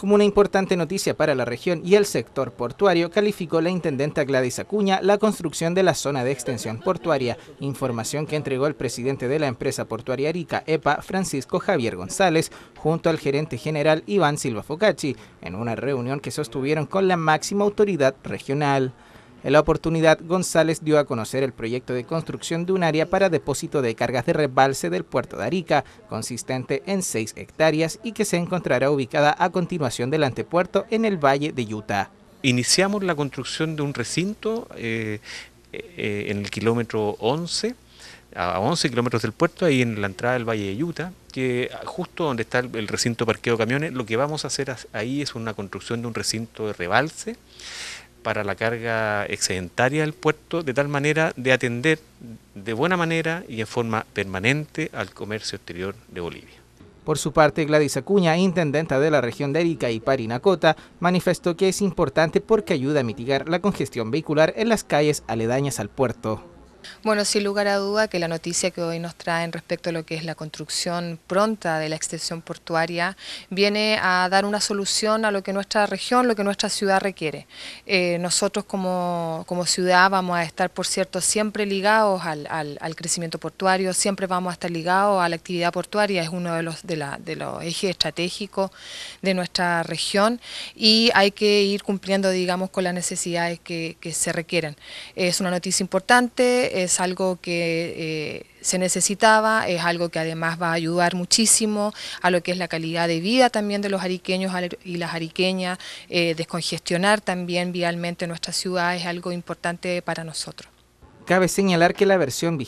Como una importante noticia para la región y el sector portuario, calificó la intendenta Gladys Acuña la construcción de la zona de extensión portuaria, información que entregó el presidente de la empresa portuaria Rica EPA, Francisco Javier González, junto al gerente general Iván Silva Focacci, en una reunión que sostuvieron con la máxima autoridad regional. En la oportunidad, González dio a conocer el proyecto de construcción de un área para depósito de cargas de rebalse del puerto de Arica, consistente en 6 hectáreas y que se encontrará ubicada a continuación del antepuerto en el Valle de Utah. Iniciamos la construcción de un recinto eh, eh, en el kilómetro 11, a 11 kilómetros del puerto, ahí en la entrada del Valle de Utah, que justo donde está el, recinto parqueo camiones, lo que vamos a hacer ahí es una construcción de un recinto de rebalse para la carga excedentaria del puerto, de tal manera de atender de buena manera y en forma permanente al comercio exterior de Bolivia. Por su parte, Gladys Acuña, intendenta de la región de Erika y Parinacota, manifestó que es importante porque ayuda a mitigar la congestión vehicular en las calles aledañas al puerto. Bueno, sin lugar a duda que la noticia que hoy nos traen respecto a lo que es la construcción pronta de la extensión portuaria viene a dar una solución a lo que nuestra región, lo que nuestra ciudad requiere. Eh, nosotros como, ciudad vamos a estar, por cierto, siempre ligados al, crecimiento portuario, siempre vamos a estar ligados a la actividad portuaria, es uno de los, de, los ejes estratégicos de nuestra región y hay que ir cumpliendo, digamos, con las necesidades que, que se requieren. Es una noticia importante, es algo que eh, se necesitaba, es algo que además va a ayudar muchísimo a lo que es la calidad de vida también de los ariqueños y las ariqueñas, eh, descongestionar también vialmente nuestra ciudad es algo importante para nosotros. Cabe señalar que la versión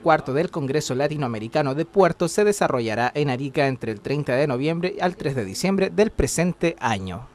cuarto del Congreso Latinoamericano de Puerto se desarrollará en Arica entre el 30 de noviembre y al 3 de diciembre del presente año.